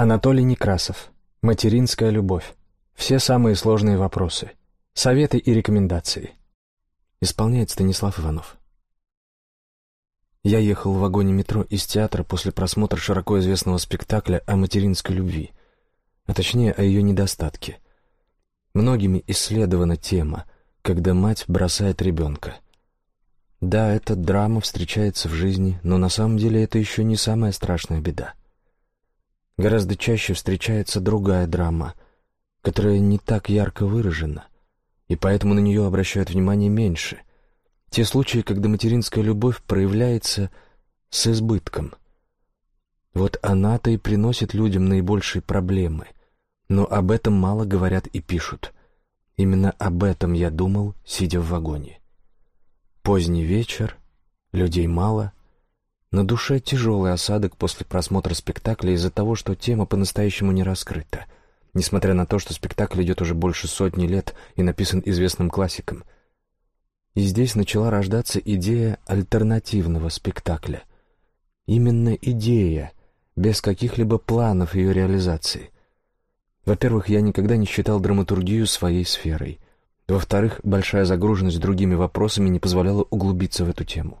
Анатолий Некрасов. Материнская любовь. Все самые сложные вопросы. Советы и рекомендации. Исполняет Станислав Иванов. Я ехал в вагоне метро из театра после просмотра широко известного спектакля о материнской любви, а точнее о ее недостатке. Многими исследована тема, когда мать бросает ребенка. Да, эта драма встречается в жизни, но на самом деле это еще не самая страшная беда — гораздо чаще встречается другая драма, которая не так ярко выражена, и поэтому на нее обращают внимание меньше. Те случаи, когда материнская любовь проявляется с избытком. Вот она-то и приносит людям наибольшие проблемы, но об этом мало говорят и пишут. Именно об этом я думал, сидя в вагоне. Поздний вечер, людей мало — на душе тяжелый осадок после просмотра спектакля из-за того, что тема по-настоящему не раскрыта. Несмотря на то, что спектакль идет уже больше сотни лет и написан известным классиком. И здесь начала рождаться идея альтернативного спектакля. Именно идея, без каких-либо планов ее реализации. Во-первых, я никогда не считал драматургию своей сферой. Во-вторых, большая загруженность другими вопросами не позволяла углубиться в эту тему.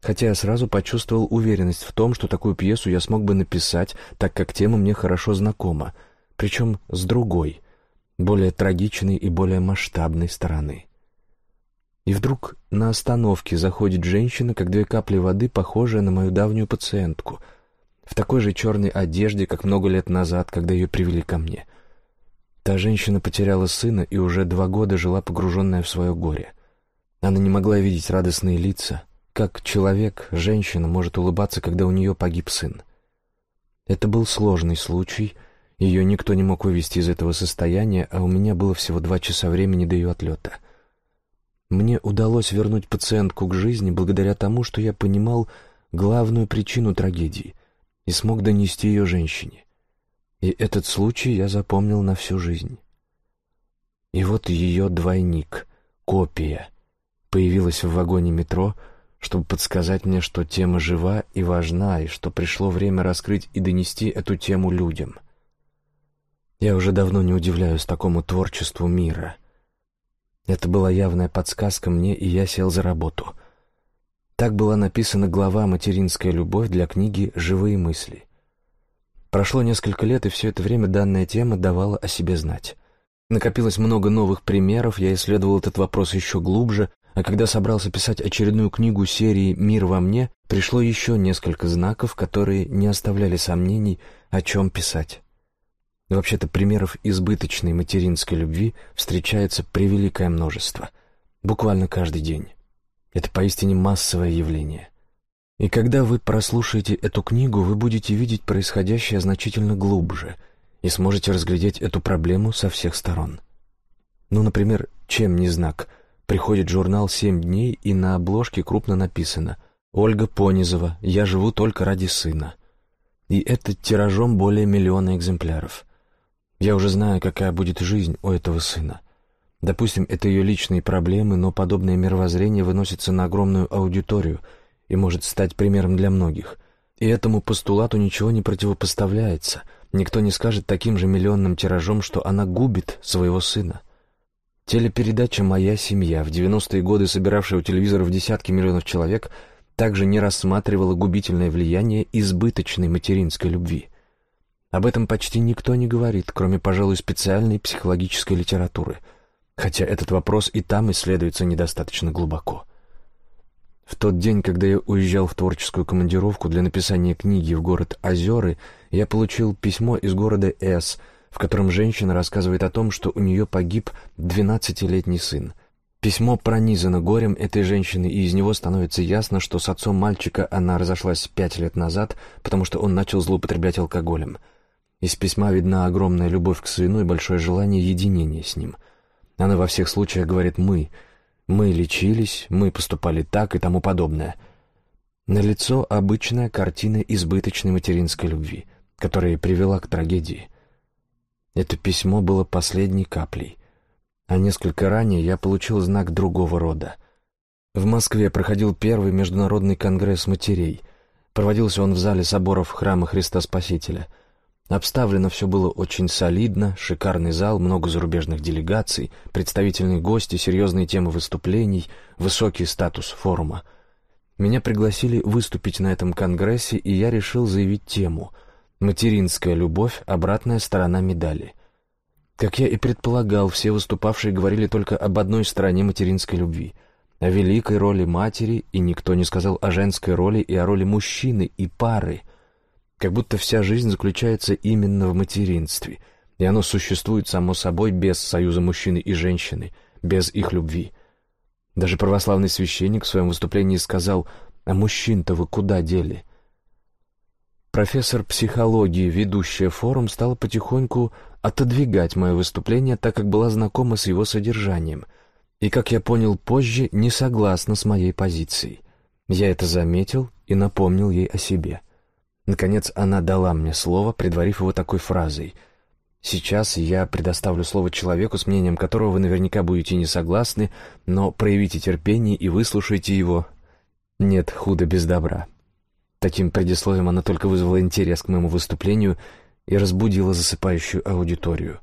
Хотя я сразу почувствовал уверенность в том, что такую пьесу я смог бы написать, так как тема мне хорошо знакома, причем с другой, более трагичной и более масштабной стороны. И вдруг на остановке заходит женщина, как две капли воды, похожая на мою давнюю пациентку, в такой же черной одежде, как много лет назад, когда ее привели ко мне. Та женщина потеряла сына и уже два года жила погруженная в свое горе. Она не могла видеть радостные лица — как человек, женщина может улыбаться, когда у нее погиб сын. Это был сложный случай, ее никто не мог вывести из этого состояния, а у меня было всего два часа времени до ее отлета. Мне удалось вернуть пациентку к жизни благодаря тому, что я понимал главную причину трагедии и смог донести ее женщине. И этот случай я запомнил на всю жизнь. И вот ее двойник, копия, появилась в вагоне метро — чтобы подсказать мне, что тема жива и важна, и что пришло время раскрыть и донести эту тему людям. Я уже давно не удивляюсь такому творчеству мира. Это была явная подсказка мне, и я сел за работу. Так была написана глава «Материнская любовь» для книги «Живые мысли». Прошло несколько лет, и все это время данная тема давала о себе знать. Накопилось много новых примеров, я исследовал этот вопрос еще глубже, а когда собрался писать очередную книгу серии «Мир во мне», пришло еще несколько знаков, которые не оставляли сомнений, о чем писать. Вообще-то примеров избыточной материнской любви встречается превеликое множество. Буквально каждый день. Это поистине массовое явление. И когда вы прослушаете эту книгу, вы будете видеть происходящее значительно глубже и сможете разглядеть эту проблему со всех сторон. Ну, например, чем не знак – Приходит журнал «Семь дней», и на обложке крупно написано «Ольга Понизова, я живу только ради сына». И это тиражом более миллиона экземпляров. Я уже знаю, какая будет жизнь у этого сына. Допустим, это ее личные проблемы, но подобное мировоззрение выносится на огромную аудиторию и может стать примером для многих. И этому постулату ничего не противопоставляется. Никто не скажет таким же миллионным тиражом, что она губит своего сына. Телепередача «Моя семья», в 90-е годы собиравшая у телевизоров десятки миллионов человек, также не рассматривала губительное влияние избыточной материнской любви. Об этом почти никто не говорит, кроме, пожалуй, специальной психологической литературы, хотя этот вопрос и там исследуется недостаточно глубоко. В тот день, когда я уезжал в творческую командировку для написания книги в город Озеры, я получил письмо из города С, в котором женщина рассказывает о том, что у нее погиб 12-летний сын. Письмо пронизано горем этой женщины, и из него становится ясно, что с отцом мальчика она разошлась пять лет назад, потому что он начал злоупотреблять алкоголем. Из письма видна огромная любовь к сыну и большое желание единения с ним. Она во всех случаях говорит «мы», «мы лечились», «мы поступали так» и тому подобное. Налицо обычная картина избыточной материнской любви, которая привела к трагедии. Это письмо было последней каплей. А несколько ранее я получил знак другого рода. В Москве проходил первый международный конгресс матерей. Проводился он в зале соборов Храма Христа Спасителя. Обставлено все было очень солидно, шикарный зал, много зарубежных делегаций, представительные гости, серьезные темы выступлений, высокий статус форума — меня пригласили выступить на этом конгрессе, и я решил заявить тему. Материнская любовь — обратная сторона медали. Как я и предполагал, все выступавшие говорили только об одной стороне материнской любви — о великой роли матери, и никто не сказал о женской роли и о роли мужчины и пары. Как будто вся жизнь заключается именно в материнстве, и оно существует само собой без союза мужчины и женщины, без их любви. Даже православный священник в своем выступлении сказал «А мужчин-то вы куда дели?» Профессор психологии, ведущая форум, стала потихоньку отодвигать мое выступление, так как была знакома с его содержанием, и, как я понял позже, не согласна с моей позицией. Я это заметил и напомнил ей о себе. Наконец она дала мне слово, предварив его такой фразой. «Сейчас я предоставлю слово человеку, с мнением которого вы наверняка будете не согласны, но проявите терпение и выслушайте его. Нет худа без добра». Таким предисловием она только вызвала интерес к моему выступлению и разбудила засыпающую аудиторию.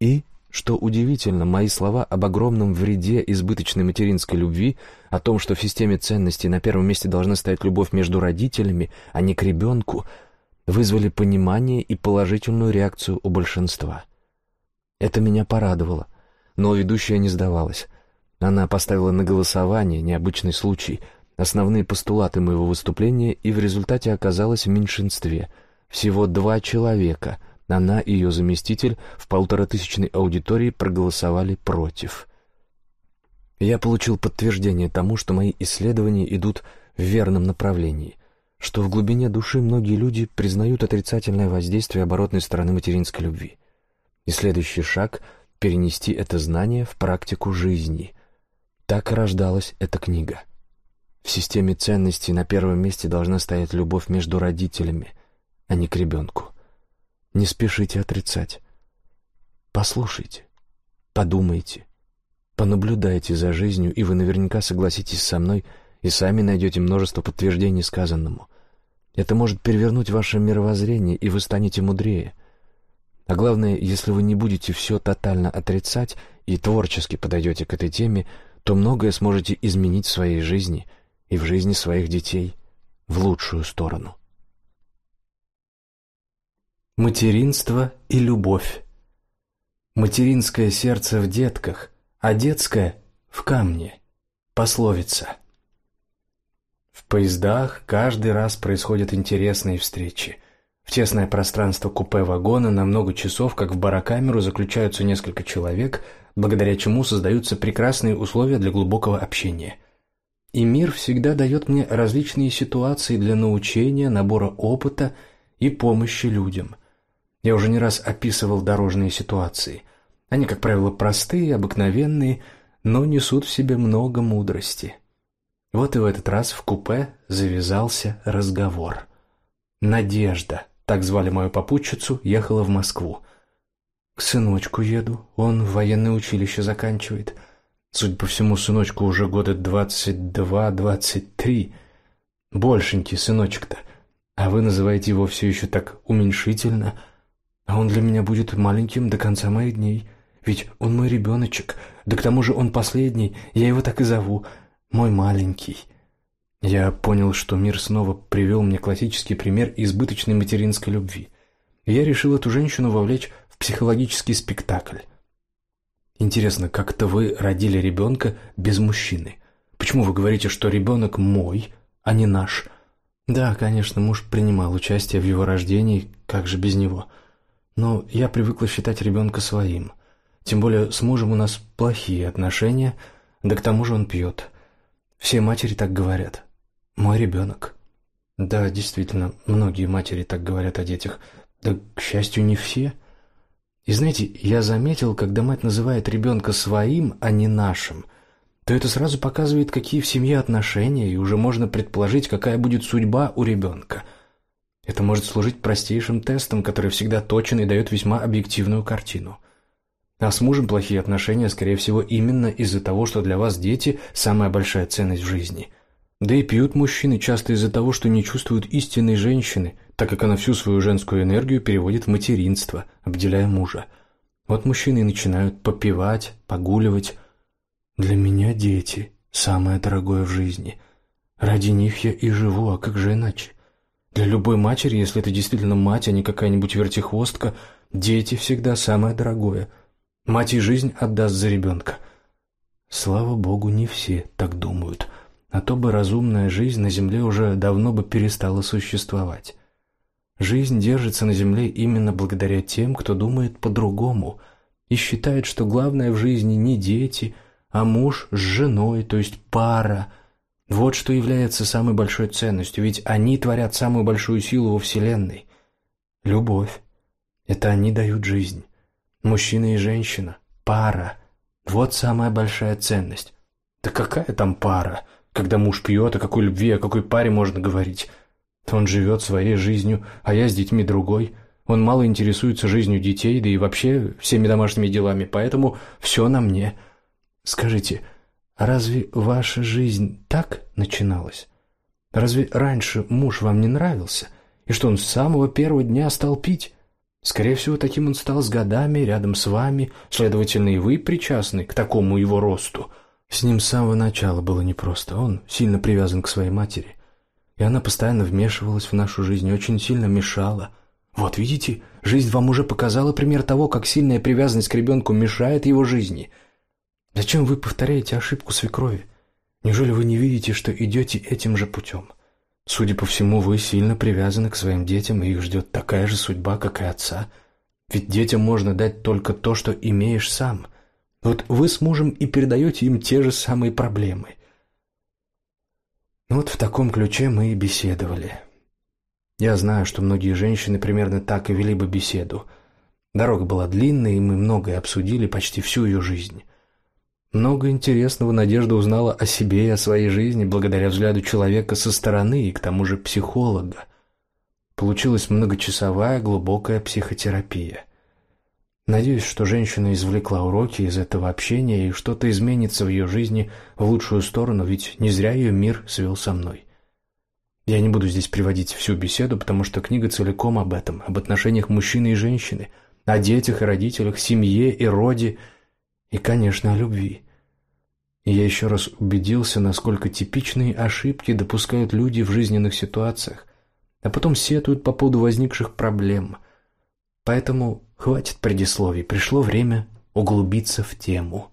И, что удивительно, мои слова об огромном вреде избыточной материнской любви, о том, что в системе ценностей на первом месте должна стоять любовь между родителями, а не к ребенку, вызвали понимание и положительную реакцию у большинства. Это меня порадовало, но ведущая не сдавалась. Она поставила на голосование необычный случай — основные постулаты моего выступления и в результате оказалась в меньшинстве. Всего два человека, она и ее заместитель, в полуторатысячной аудитории проголосовали против. Я получил подтверждение тому, что мои исследования идут в верном направлении, что в глубине души многие люди признают отрицательное воздействие оборотной стороны материнской любви. И следующий шаг — перенести это знание в практику жизни. Так рождалась эта книга — в системе ценностей на первом месте должна стоять любовь между родителями, а не к ребенку. Не спешите отрицать. Послушайте, подумайте, понаблюдайте за жизнью, и вы наверняка согласитесь со мной и сами найдете множество подтверждений сказанному. Это может перевернуть ваше мировоззрение, и вы станете мудрее. А главное, если вы не будете все тотально отрицать и творчески подойдете к этой теме, то многое сможете изменить в своей жизни – и в жизни своих детей в лучшую сторону. Материнство и любовь. Материнское сердце в детках, а детское в камне. Пословица. В поездах каждый раз происходят интересные встречи. В тесное пространство купе вагона на много часов, как в барокамеру, заключаются несколько человек, благодаря чему создаются прекрасные условия для глубокого общения. И мир всегда дает мне различные ситуации для научения, набора опыта и помощи людям. Я уже не раз описывал дорожные ситуации. Они, как правило, простые, обыкновенные, но несут в себе много мудрости. Вот и в этот раз в купе завязался разговор. Надежда, так звали мою попутчицу, ехала в Москву. К сыночку еду, он военное училище заканчивает. Судя по всему, сыночку уже года двадцать два-двадцать три. Большенький сыночек-то. А вы называете его все еще так уменьшительно. А он для меня будет маленьким до конца моих дней. Ведь он мой ребеночек. Да к тому же он последний. Я его так и зову. Мой маленький. Я понял, что мир снова привел мне классический пример избыточной материнской любви. я решил эту женщину вовлечь в психологический спектакль. Интересно, как-то вы родили ребенка без мужчины. Почему вы говорите, что ребенок мой, а не наш? Да, конечно, муж принимал участие в его рождении, как же без него. Но я привыкла считать ребенка своим. Тем более с мужем у нас плохие отношения, да к тому же он пьет. Все матери так говорят. Мой ребенок. Да, действительно, многие матери так говорят о детях. Да, к счастью, не все – и знаете, я заметил, когда мать называет ребенка своим, а не нашим, то это сразу показывает, какие в семье отношения, и уже можно предположить, какая будет судьба у ребенка. Это может служить простейшим тестом, который всегда точен и дает весьма объективную картину. А с мужем плохие отношения, скорее всего, именно из-за того, что для вас дети – самая большая ценность в жизни. Да и пьют мужчины часто из-за того, что не чувствуют истинной женщины – так как она всю свою женскую энергию переводит в материнство, обделяя мужа. Вот мужчины и начинают попивать, погуливать. Для меня дети – самое дорогое в жизни. Ради них я и живу, а как же иначе? Для любой матери, если это действительно мать, а не какая-нибудь вертихвостка, дети всегда самое дорогое. Мать и жизнь отдаст за ребенка. Слава богу, не все так думают. А то бы разумная жизнь на земле уже давно бы перестала существовать. Жизнь держится на земле именно благодаря тем, кто думает по-другому и считает, что главное в жизни не дети, а муж с женой, то есть пара. Вот что является самой большой ценностью, ведь они творят самую большую силу во Вселенной. Любовь. Это они дают жизнь. Мужчина и женщина. Пара. Вот самая большая ценность. Да какая там пара, когда муж пьет, о какой любви, о какой паре можно говорить? Он живет своей жизнью, а я с детьми другой. Он мало интересуется жизнью детей, да и вообще всеми домашними делами, поэтому все на мне. Скажите, разве ваша жизнь так начиналась? Разве раньше муж вам не нравился? И что он с самого первого дня стал пить? Скорее всего, таким он стал с годами, рядом с вами, следовательно, и вы причастны к такому его росту. С ним с самого начала было непросто. Он сильно привязан к своей матери. И она постоянно вмешивалась в нашу жизнь, очень сильно мешала. Вот видите, жизнь вам уже показала пример того, как сильная привязанность к ребенку мешает его жизни. Зачем вы повторяете ошибку свекрови? Неужели вы не видите, что идете этим же путем? Судя по всему, вы сильно привязаны к своим детям, и их ждет такая же судьба, как и отца. Ведь детям можно дать только то, что имеешь сам. Вот вы с мужем и передаете им те же самые проблемы – ну вот в таком ключе мы и беседовали. Я знаю, что многие женщины примерно так и вели бы беседу. Дорога была длинная, и мы многое обсудили почти всю ее жизнь. Много интересного Надежда узнала о себе и о своей жизни благодаря взгляду человека со стороны и к тому же психолога. Получилась многочасовая глубокая психотерапия – Надеюсь, что женщина извлекла уроки из этого общения и что-то изменится в ее жизни в лучшую сторону, ведь не зря ее мир свел со мной. Я не буду здесь приводить всю беседу, потому что книга целиком об этом, об отношениях мужчины и женщины, о детях и родителях, семье и роде, и, конечно, о любви. И я еще раз убедился, насколько типичные ошибки допускают люди в жизненных ситуациях, а потом сетуют по поводу возникших проблем. Поэтому Хватит предисловий, пришло время углубиться в тему.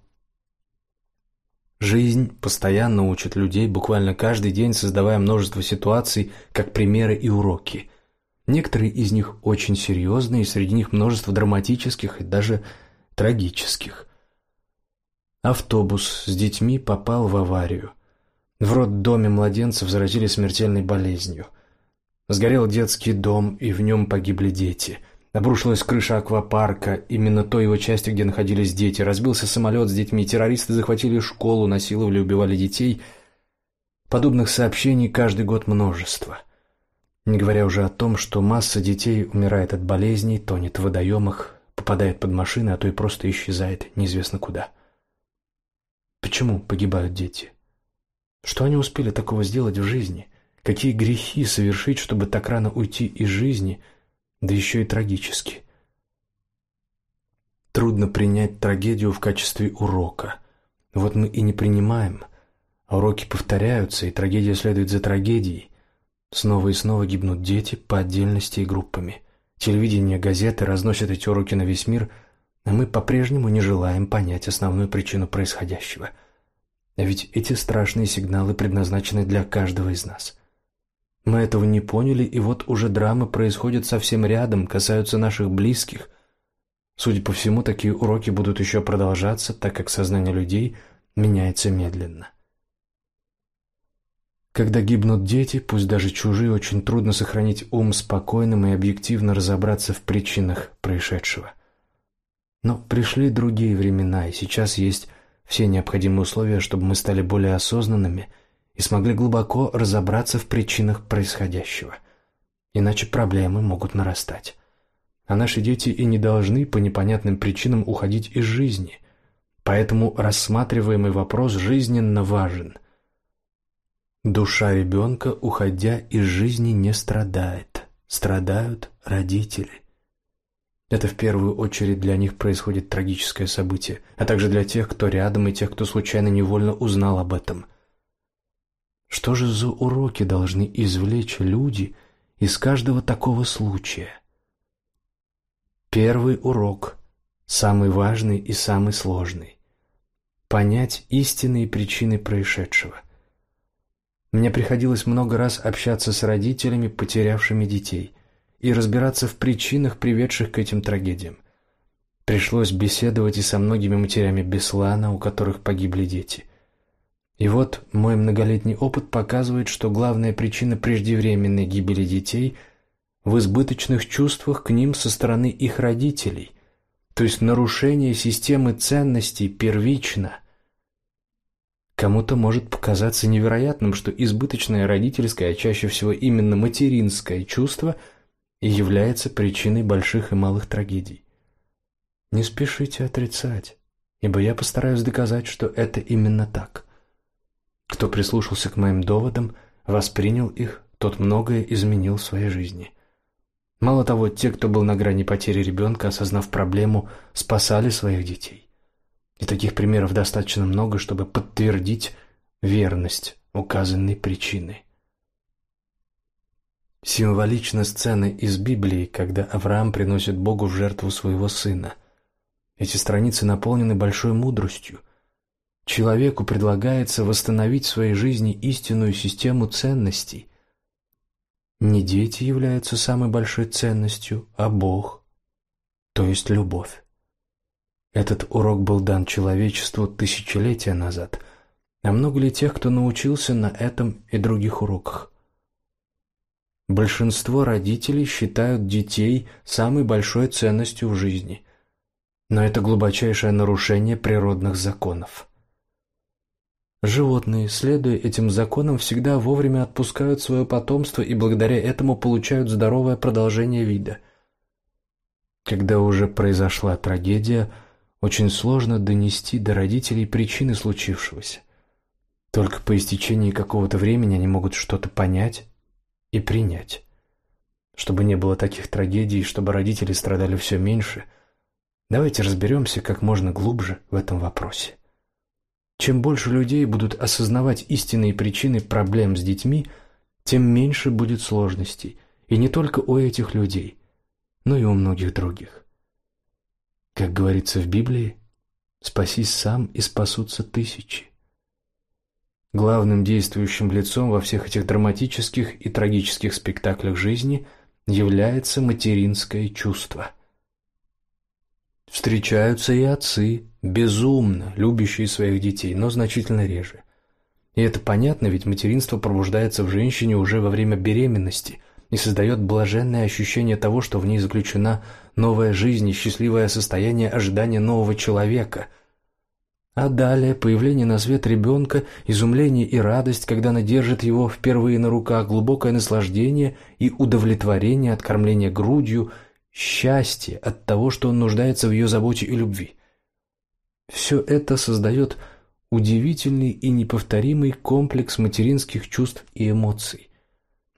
Жизнь постоянно учит людей, буквально каждый день создавая множество ситуаций, как примеры и уроки. Некоторые из них очень серьезные, и среди них множество драматических и даже трагических. Автобус с детьми попал в аварию. В роддоме младенцев заразили смертельной болезнью. Сгорел детский дом, и в нем погибли дети – Обрушилась крыша аквапарка, именно той его части, где находились дети. Разбился самолет с детьми, террористы захватили школу, насиловали, убивали детей. Подобных сообщений каждый год множество. Не говоря уже о том, что масса детей умирает от болезней, тонет в водоемах, попадает под машины, а то и просто исчезает неизвестно куда. Почему погибают дети? Что они успели такого сделать в жизни? Какие грехи совершить, чтобы так рано уйти из жизни – да еще и трагически. Трудно принять трагедию в качестве урока. Вот мы и не принимаем. А уроки повторяются, и трагедия следует за трагедией. Снова и снова гибнут дети по отдельности и группами. Телевидение, газеты разносят эти уроки на весь мир, а мы по-прежнему не желаем понять основную причину происходящего. А ведь эти страшные сигналы предназначены для каждого из нас – мы этого не поняли, и вот уже драмы происходят совсем рядом, касаются наших близких. Судя по всему, такие уроки будут еще продолжаться, так как сознание людей меняется медленно. Когда гибнут дети, пусть даже чужие, очень трудно сохранить ум спокойным и объективно разобраться в причинах происшедшего. Но пришли другие времена, и сейчас есть все необходимые условия, чтобы мы стали более осознанными – и смогли глубоко разобраться в причинах происходящего. Иначе проблемы могут нарастать. А наши дети и не должны по непонятным причинам уходить из жизни. Поэтому рассматриваемый вопрос жизненно важен. Душа ребенка, уходя из жизни, не страдает. Страдают родители. Это в первую очередь для них происходит трагическое событие, а также для тех, кто рядом и тех, кто случайно невольно узнал об этом – что же за уроки должны извлечь люди из каждого такого случая? Первый урок, самый важный и самый сложный понять истинные причины происшедшего. Мне приходилось много раз общаться с родителями, потерявшими детей, и разбираться в причинах, приведших к этим трагедиям. Пришлось беседовать и со многими матерями Беслана, у которых погибли дети. И вот мой многолетний опыт показывает, что главная причина преждевременной гибели детей в избыточных чувствах к ним со стороны их родителей, то есть нарушение системы ценностей первично. Кому-то может показаться невероятным, что избыточное родительское, а чаще всего именно материнское чувство и является причиной больших и малых трагедий. Не спешите отрицать, ибо я постараюсь доказать, что это именно так. Кто прислушался к моим доводам, воспринял их, тот многое изменил в своей жизни. Мало того, те, кто был на грани потери ребенка, осознав проблему, спасали своих детей. И таких примеров достаточно много, чтобы подтвердить верность указанной причины. Символична сцена из Библии, когда Авраам приносит Богу в жертву своего сына. Эти страницы наполнены большой мудростью – человеку предлагается восстановить в своей жизни истинную систему ценностей. Не дети являются самой большой ценностью, а Бог, то есть любовь. Этот урок был дан человечеству тысячелетия назад. А много ли тех, кто научился на этом и других уроках? Большинство родителей считают детей самой большой ценностью в жизни. Но это глубочайшее нарушение природных законов. Животные, следуя этим законам, всегда вовремя отпускают свое потомство и благодаря этому получают здоровое продолжение вида. Когда уже произошла трагедия, очень сложно донести до родителей причины случившегося. Только по истечении какого-то времени они могут что-то понять и принять. Чтобы не было таких трагедий, чтобы родители страдали все меньше, давайте разберемся как можно глубже в этом вопросе. Чем больше людей будут осознавать истинные причины проблем с детьми, тем меньше будет сложностей, и не только у этих людей, но и у многих других. Как говорится в Библии, «Спасись сам, и спасутся тысячи». Главным действующим лицом во всех этих драматических и трагических спектаклях жизни является материнское чувство – Встречаются и отцы, безумно любящие своих детей, но значительно реже. И это понятно, ведь материнство пробуждается в женщине уже во время беременности и создает блаженное ощущение того, что в ней заключена новая жизнь и счастливое состояние ожидания нового человека. А далее появление на свет ребенка, изумление и радость, когда она держит его впервые на руках, глубокое наслаждение и удовлетворение от кормления грудью – счастье от того, что он нуждается в ее заботе и любви. Все это создает удивительный и неповторимый комплекс материнских чувств и эмоций.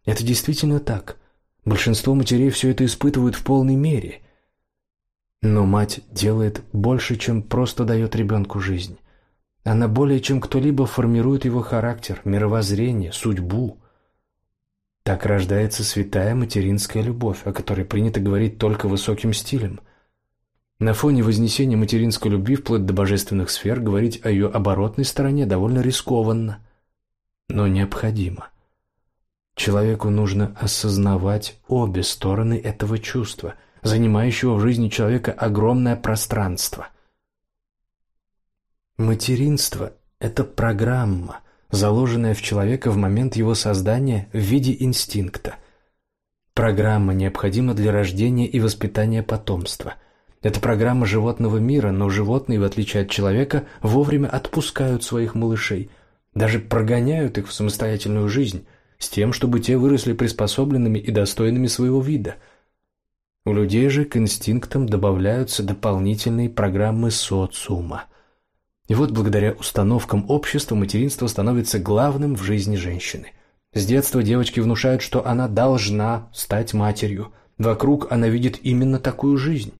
Это действительно так. Большинство матерей все это испытывают в полной мере. Но мать делает больше, чем просто дает ребенку жизнь. Она более чем кто-либо формирует его характер, мировоззрение, судьбу. Так рождается святая материнская любовь, о которой принято говорить только высоким стилем. На фоне вознесения материнской любви вплоть до божественных сфер говорить о ее оборотной стороне довольно рискованно, но необходимо. Человеку нужно осознавать обе стороны этого чувства, занимающего в жизни человека огромное пространство. Материнство – это программа, заложенная в человека в момент его создания в виде инстинкта. Программа необходима для рождения и воспитания потомства. Это программа животного мира, но животные, в отличие от человека, вовремя отпускают своих малышей, даже прогоняют их в самостоятельную жизнь, с тем, чтобы те выросли приспособленными и достойными своего вида. У людей же к инстинктам добавляются дополнительные программы социума – и вот благодаря установкам общества материнство становится главным в жизни женщины. С детства девочки внушают, что она должна стать матерью. Вокруг она видит именно такую жизнь.